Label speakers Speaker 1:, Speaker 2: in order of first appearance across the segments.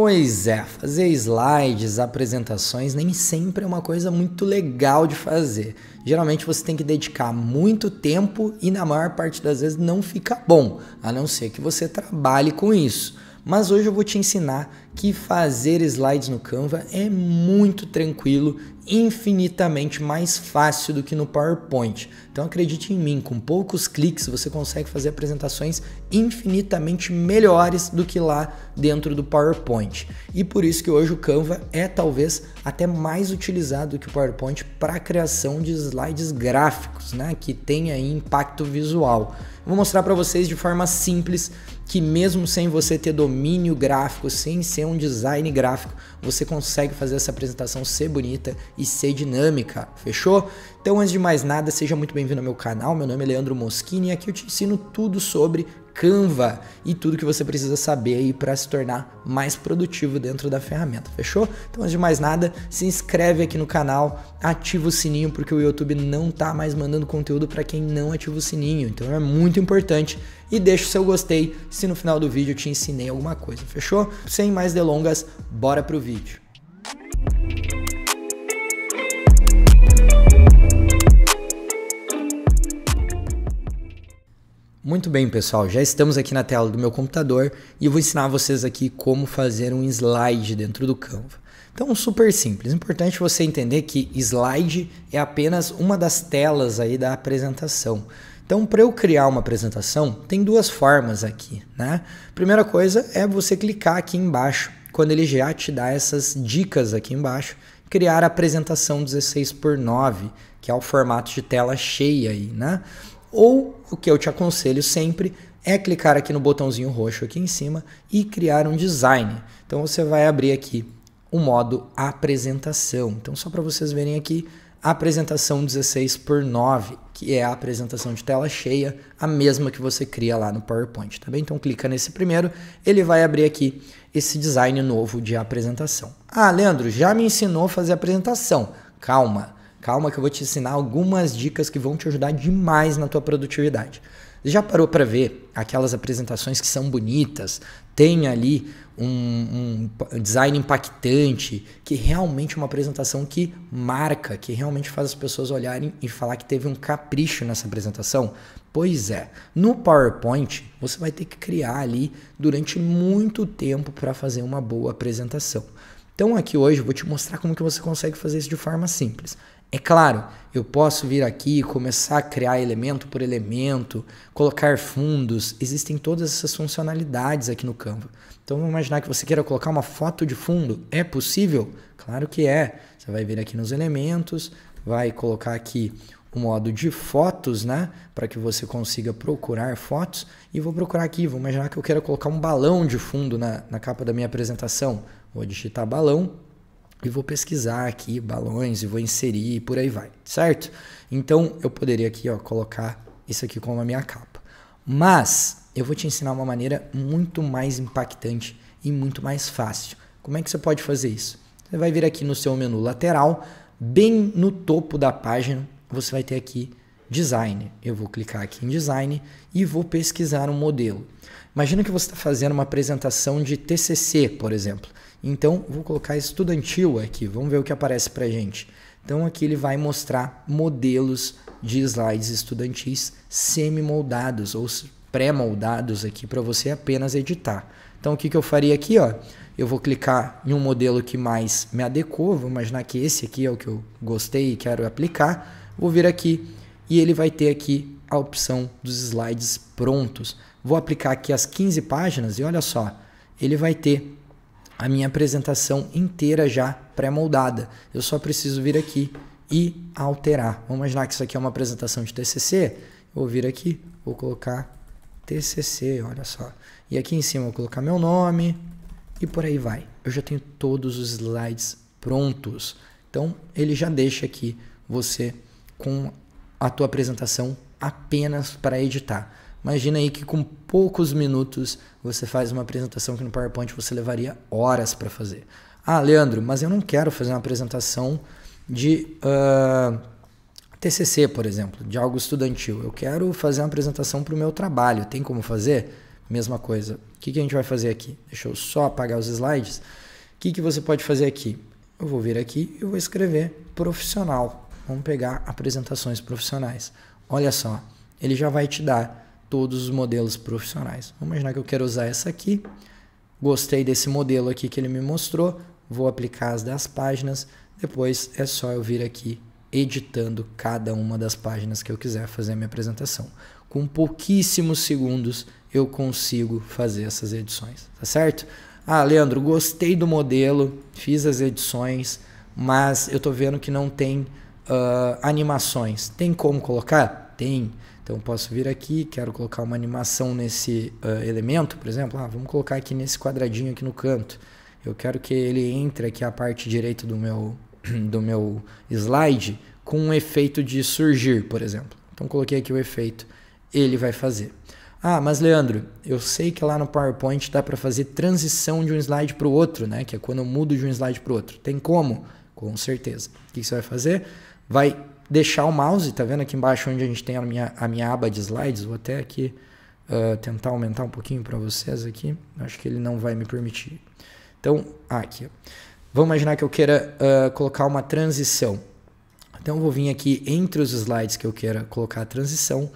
Speaker 1: Pois é, fazer slides, apresentações nem sempre é uma coisa muito legal de fazer. Geralmente você tem que dedicar muito tempo e na maior parte das vezes não fica bom, a não ser que você trabalhe com isso. Mas hoje eu vou te ensinar que fazer slides no Canva é muito tranquilo, infinitamente mais fácil do que no PowerPoint. Então acredite em mim, com poucos cliques você consegue fazer apresentações infinitamente melhores do que lá dentro do PowerPoint. E por isso que hoje o Canva é talvez até mais utilizado do que o PowerPoint para a criação de slides gráficos, né, que tem impacto visual. vou mostrar para vocês de forma simples que mesmo sem você ter domínio gráfico, sem ser um design gráfico, você consegue fazer essa apresentação ser bonita e ser dinâmica, fechou? Então, antes de mais nada, seja muito bem-vindo ao meu canal. Meu nome é Leandro Moschini e aqui eu te ensino tudo sobre Canva e tudo que você precisa saber aí para se tornar mais produtivo dentro da ferramenta, fechou? Então, antes de mais nada, se inscreve aqui no canal, ativa o sininho porque o YouTube não tá mais mandando conteúdo para quem não ativa o sininho. Então, é muito importante e deixa o seu gostei se no final do vídeo eu te ensinei alguma coisa, fechou? Sem mais delongas, bora pro vídeo. Muito bem, pessoal, já estamos aqui na tela do meu computador e eu vou ensinar vocês aqui como fazer um slide dentro do Canva. Então, super simples. Importante você entender que slide é apenas uma das telas aí da apresentação. Então, para eu criar uma apresentação, tem duas formas aqui, né? Primeira coisa é você clicar aqui embaixo, quando ele já te dá essas dicas aqui embaixo, criar a apresentação 16 por 9, que é o formato de tela cheia aí, né? Ou o que eu te aconselho sempre é clicar aqui no botãozinho roxo aqui em cima e criar um design. Então você vai abrir aqui o modo apresentação. Então só para vocês verem aqui, apresentação 16 por 9, que é a apresentação de tela cheia, a mesma que você cria lá no PowerPoint, tá bem? Então clica nesse primeiro, ele vai abrir aqui esse design novo de apresentação. Ah, Leandro, já me ensinou a fazer apresentação. Calma, Calma que eu vou te ensinar algumas dicas que vão te ajudar demais na tua produtividade. Já parou para ver aquelas apresentações que são bonitas, tem ali um, um, design impactante, que é realmente é uma apresentação que marca, que realmente faz as pessoas olharem e falar que teve um capricho nessa apresentação? Pois é, no PowerPoint você vai ter que criar ali durante muito tempo para fazer uma boa apresentação. Então aqui hoje eu vou te mostrar como que você consegue fazer isso de forma simples. É claro, eu posso vir aqui e começar a criar elemento por elemento, colocar fundos, existem todas essas funcionalidades aqui no Canva. Então vamos imaginar que você queira colocar uma foto de fundo, é possível? Claro que é. Você vai vir aqui nos elementos, vai colocar aqui o modo de fotos, né, para que você consiga procurar fotos e vou procurar aqui, vou imaginar que eu quero colocar um balão de fundo na, na capa da minha apresentação. Vou digitar balão, e vou pesquisar aqui balões e vou inserir e por aí vai, certo? Então eu poderia aqui ó, colocar isso aqui como a minha capa. Mas eu vou te ensinar uma maneira muito mais impactante e muito mais fácil. Como é que você pode fazer isso? Você vai vir aqui no seu menu lateral, bem no topo da página, você vai ter aqui design. Eu vou clicar aqui em design e vou pesquisar um modelo. Imagina que você está fazendo uma apresentação de TCC, por exemplo. Então, vou colocar estudantil aqui, vamos ver o que aparece para gente. Então, aqui ele vai mostrar modelos de slides estudantis semi-moldados ou pré-moldados aqui para você apenas editar. Então, o que, que eu faria aqui? Ó? Eu vou clicar em um modelo que mais me adequou, vou imaginar que esse aqui é o que eu gostei e quero aplicar. Vou vir aqui e ele vai ter aqui a opção dos slides prontos. Vou aplicar aqui as 15 páginas e olha só, ele vai ter a minha apresentação inteira já pré-moldada. Eu só preciso vir aqui e alterar. Vamos imaginar que isso aqui é uma apresentação de TCC. Vou vir aqui, vou colocar TCC, olha só. E aqui em cima eu vou colocar meu nome e por aí vai. Eu já tenho todos os slides prontos. Então, ele já deixa aqui você com a tua apresentação apenas para editar. Imagina aí que com poucos minutos você faz uma apresentação que no PowerPoint você levaria horas para fazer. Ah, Leandro, mas eu não quero fazer uma apresentação de uh, ah, TCC, por exemplo, de algo estudantil. Eu quero fazer uma apresentação para o meu trabalho. Tem como fazer? Mesma coisa. O que, que a gente vai fazer aqui? Deixa eu só apagar os slides. O que, que você pode fazer aqui? Eu vou vir aqui e vou escrever profissional. Vamos pegar apresentações profissionais. Olha só, ele já vai te dar todos os modelos profissionais. Vamos imaginar que eu quero usar essa aqui. Gostei desse modelo aqui que ele me mostrou. Vou aplicar as das páginas. Depois é só eu vir aqui editando cada uma das páginas que eu quiser fazer a minha apresentação. Com pouquíssimos segundos eu consigo fazer essas edições, tá certo? Ah, Leandro, gostei do modelo, fiz as edições, mas eu tô vendo que não tem uh, animações. Tem como colocar? tem. Então posso vir aqui, quero colocar uma animação nesse uh, elemento, por exemplo, ah, vamos colocar aqui nesse quadradinho aqui no canto. Eu quero que ele entre aqui a parte direita do meu, do meu slide com um efeito de surgir, por exemplo. Então coloquei aqui o efeito, ele vai fazer. Ah, mas Leandro, eu sei que lá no PowerPoint dá para fazer transição de um slide para o outro, né? Que é quando eu mudo de um slide para o outro. Tem como? Com certeza. O que você vai fazer? Vai deixar o mouse, tá vendo aqui embaixo onde a gente tem a minha, a minha aba de slides? Vou até aqui uh, tentar aumentar um pouquinho para vocês aqui. Acho que ele não vai me permitir. Então, ah, aqui. Vamos imaginar que eu queira uh, colocar uma transição. Então, eu vou vir aqui entre os slides que eu queira colocar a transição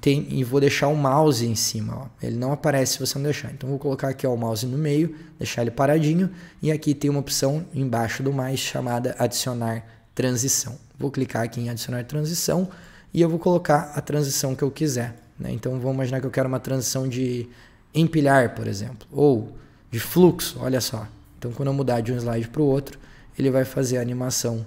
Speaker 1: tem, e vou deixar o mouse em cima. Ó. Ele não aparece se você não deixar. Então vou colocar aqui ó, o mouse no meio, deixar ele paradinho e aqui tem uma opção embaixo do mais chamada adicionar transição. Vou clicar aqui em adicionar transição e eu vou colocar a transição que eu quiser. Né? Então vamos imaginar que eu quero uma transição de empilhar, por exemplo, ou de fluxo, olha só. Então quando eu mudar de um slide para o outro, ele vai fazer a animação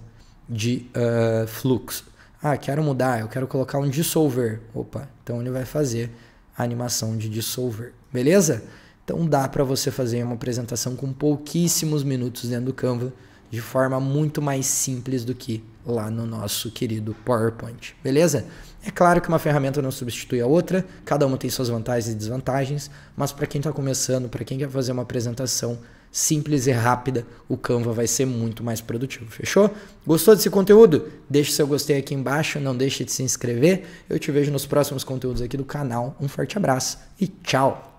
Speaker 1: de uh, fluxo. Ah, quero mudar, eu quero colocar um dissolver. Opa, então ele vai fazer a animação de dissolver. Beleza? Então dá para você fazer uma apresentação com pouquíssimos minutos dentro do Canva de forma muito mais simples do que lá no nosso querido PowerPoint, beleza? É claro que uma ferramenta não substitui a outra, cada uma tem suas vantagens e desvantagens, mas para quem está começando, para quem quer fazer uma apresentação simples e rápida, o Canva vai ser muito mais produtivo, fechou? Gostou desse conteúdo? Deixe seu gostei aqui embaixo, não deixe de se inscrever. Eu te vejo nos próximos conteúdos aqui do canal. Um forte abraço e tchau!